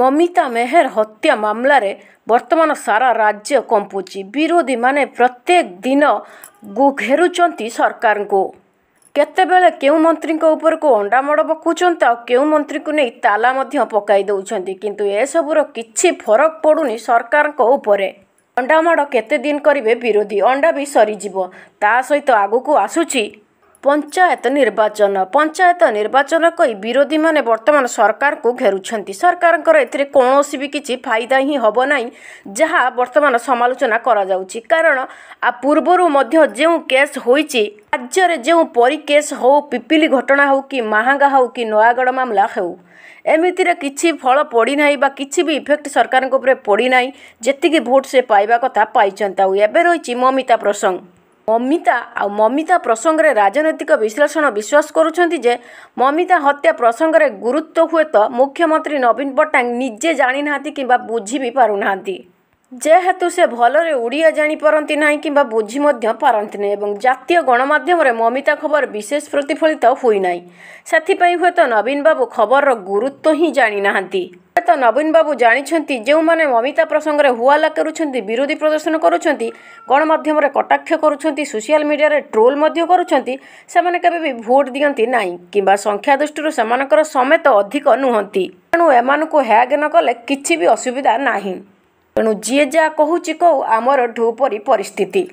ମମିତା ମେହେର ହତ୍ୟା ମାମଲାରେ ବର୍ତ୍ତମାନ ସାରା ରାଜ୍ୟ କମ୍ପୁଛି ବିରୋଧୀମାନେ ପ୍ରତ୍ୟେକ ଦିନ ଘେରୁଛନ୍ତି ସରକାରଙ୍କୁ କେତେବେଳେ କେଉଁ ମନ୍ତ୍ରୀଙ୍କ ଉପରକୁ ଅଣ୍ଡାମଡ଼ ପକାଉଛନ୍ତି ଆଉ କେଉଁ ମନ୍ତ୍ରୀଙ୍କୁ ନେଇ ତାଲା ମଧ୍ୟ ପକାଇ ଦେଉଛନ୍ତି କିନ୍ତୁ ଏସବୁର କିଛି ଫରକ ପଡ଼ୁନି ସରକାରଙ୍କ ଉପରେ ଅଣ୍ଡାମଡ଼ କେତେ ଦିନ କରିବେ ବିରୋଧୀ ଅଣ୍ଡା ବି ସରିଯିବ ତା ସହିତ ଆଗକୁ ଆସୁଛି ପଞ୍ଚାୟତ ନିର୍ବାଚନ ପଞ୍ଚାୟତ ନିର୍ବାଚନ କହି ବିରୋଧୀମାନେ ବର୍ତ୍ତମାନ ସରକାରଙ୍କୁ ଘେରୁଛନ୍ତି ସରକାରଙ୍କର ଏଥିରେ କୌଣସି ବି କିଛି ଫାଇଦା ହିଁ ହେବ ନାହିଁ ଯାହା ବର୍ତ୍ତମାନ ସମାଲୋଚନା କରାଯାଉଛି କାରଣ ଆ ପୂର୍ବରୁ ମଧ୍ୟ ଯେଉଁ କେସ୍ ହୋଇଛି ରାଜ୍ୟରେ ଯେଉଁ ପରି କେସ୍ ହେଉ ପିପିଲି ଘଟଣା ହେଉ କି ମାହାଙ୍ଗା ହେଉ କି ନୟାଗଡ଼ ମାମଲା ହେଉ ଏମିତିରେ କିଛି ଫଳ ପଡ଼ିନାହିଁ ବା କିଛି ବି ଇଫେକ୍ଟ ସରକାରଙ୍କ ଉପରେ ପଡ଼ିନାହିଁ ଯେତିକି ଭୋଟ୍ ସେ ପାଇବା କଥା ପାଇଛନ୍ତି ଆଉ ଏବେ ରହିଛି ମମିତା ପ୍ରସଙ୍ଗ ମମିତା ଆଉ ମମିତା ପ୍ରସଙ୍ଗରେ ରାଜନୈତିକ ବିଶ୍ଳେଷଣ ବିଶ୍ୱାସ କରୁଛନ୍ତି ଯେ ମମିତା ହତ୍ୟା ପ୍ରସଙ୍ଗରେ ଗୁରୁତ୍ୱ ହୁଏତ ମୁଖ୍ୟମନ୍ତ୍ରୀ ନବୀନ ପଟ୍ଟନାୟକ ନିଜେ ଜାଣିନାହାନ୍ତି କିମ୍ବା ବୁଝି ବି ପାରୁନାହାନ୍ତି ଯେହେତୁ ସେ ଭଲରେ ଓଡ଼ିଆ ଜାଣିପାରନ୍ତି ନାହିଁ କିମ୍ବା ବୁଝି ମଧ୍ୟ ପାରନ୍ତି ନାହିଁ ଏବଂ ଜାତୀୟ ଗଣମାଧ୍ୟମରେ ମମିତା ଖବର ବିଶେଷ ପ୍ରତିଫଳିତ ହୋଇନାହିଁ ସେଥିପାଇଁ ହୁଏତ ନବୀନ ବାବୁ ଖବରର ଗୁରୁତ୍ୱ ହିଁ ଜାଣିନାହାନ୍ତି ତ ନବୀନ ବାବୁ ଜାଣିଛନ୍ତି ଯେଉଁମାନେ ମମିତା ପ୍ରସଙ୍ଗରେ ହୁଆଲା କରୁଛନ୍ତି ବିରୋଧୀ ପ୍ରଦର୍ଶନ କରୁଛନ୍ତି ଗଣମାଧ୍ୟମରେ କଟାକ୍ଷ କରୁଛନ୍ତି ସୋସିଆଲ ମିଡ଼ିଆରେ ଟ୍ରୋଲ ମଧ୍ୟ କରୁଛନ୍ତି ସେମାନେ କେବେ ବି ଭୋଟ ଦିଅନ୍ତି ନାହିଁ କିମ୍ବା ସଂଖ୍ୟା ଦୃଷ୍ଟିରୁ ସେମାନଙ୍କର ସମେତ ଅଧିକ ନୁହନ୍ତି ତେଣୁ ଏମାନଙ୍କୁ ହ୍ୟାଗ୍ ନ କଲେ କିଛି ବି ଅସୁବିଧା ନାହିଁ ତେଣୁ ଯିଏ ଯାହା କହୁଛି କହୁ ଆମର ଢୁପରି ପରିସ୍ଥିତି